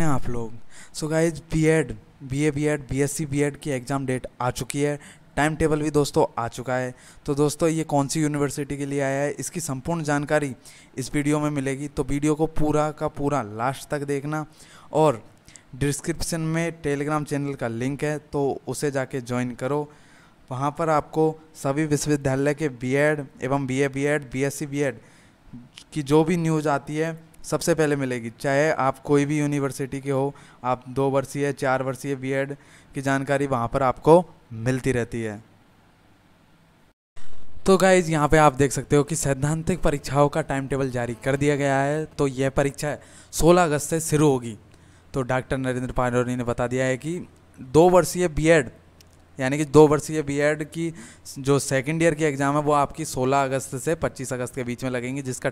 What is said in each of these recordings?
हैं आप लोग so guys B Ed B A B Ed B S C B Ed की exam date आ चुकी है टाइम टेबल भी दोस्तों आ चुका है तो दोस्तों ये कौन सी यूनिवर्सिटी के लिए आया है इसकी संपूर्ण जानकारी इस वीडियो में मिलेगी तो वीडियो को पूरा का पूरा लास्ट तक देखना और डिस्क्रिप्शन में टेलीग्राम चैनल का लिंक है तो उसे जाके ज्वाइन करो वहाँ पर आपको सभी विश्वविद्यालय के बीएड एवं बीए बीएड बीएससी बीएड की जो भी न्यूज़ आती है सबसे पहले मिलेगी चाहे आप कोई भी यूनिवर्सिटी के हो आप दो वर्षीय चार वर्षीय बीएड की जानकारी वहाँ पर आपको मिलती रहती है तो गाइज यहाँ पे आप देख सकते हो कि सैद्धांतिक परीक्षाओं का टाइम टेबल जारी कर दिया गया है तो यह परीक्षा 16 अगस्त से शुरू होगी तो डॉक्टर नरेंद्र पांडोरी ने बता दिया है कि दो वर्षीय बीएड यानी कि दो वर्षीय बी एड की जो सेकेंड ईयर की एग्ज़ाम है वो आपकी सोलह अगस्त से पच्चीस अगस्त के बीच में लगेंगी जिसका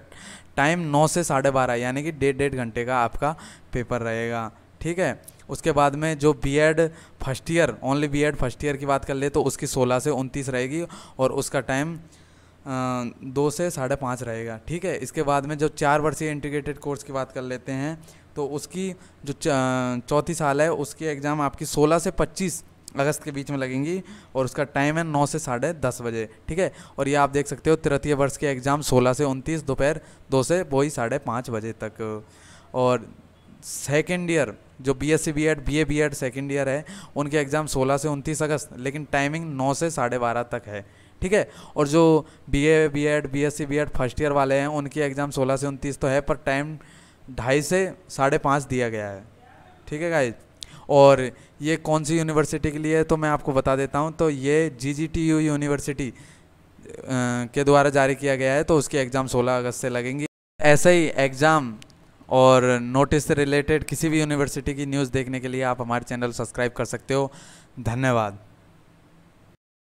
टाइम नौ से साढ़े बारह यानी कि डेढ़ डेढ़ घंटे का आपका पेपर रहेगा ठीक है उसके बाद में जो B Ed first year only B Ed first year की बात कर ले तो उसकी सोलह से उनतीस रहेगी और उसका टाइम दो से साढ़े पाँच रहेगा ठीक है इसके बाद में जो चार वर्षीय इंटीग्रेटेड कोर्स की बात कर लेते हैं तो उसकी जो चौथी साल है उसकी एग्ज़ाम आपकी सोलह से पच्चीस अगस्त के बीच में लगेंगी और उसका टाइम है नौ से साढ़े दस बजे ठीक है और ये आप देख सकते हो तृतीय वर्ष के एग्ज़ाम सोलह से उनतीस दोपहर दो से वो ही साढ़े पाँच बजे तक और सेकेंड ईयर जो B S C B Ed B A B Ed second year है उनके एग्ज़ाम सोलह से उनतीस अगस्त लेकिन टाइमिंग नौ से साढ़े बारह तक है ठीक है और जो B A B Ed B S C B Ed first year वाले हैं उनके एग्ज़ाम 16 से 29 तो है पर टाइम ढाई से साढ़े पाँच दिया गया है ठीक है गाइज और ये कौन सी यूनिवर्सिटी के लिए है तो मैं आपको बता देता हूँ तो ये G G T U university के द्वारा जारी किया गया है तो उसकी एग्ज़ाम 16 अगस्त से लगेंगी ऐसे ही एग्ज़ाम और नोटिस से रिलेटेड किसी भी यूनिवर्सिटी की न्यूज़ देखने के लिए आप हमारे चैनल सब्सक्राइब कर सकते हो धन्यवाद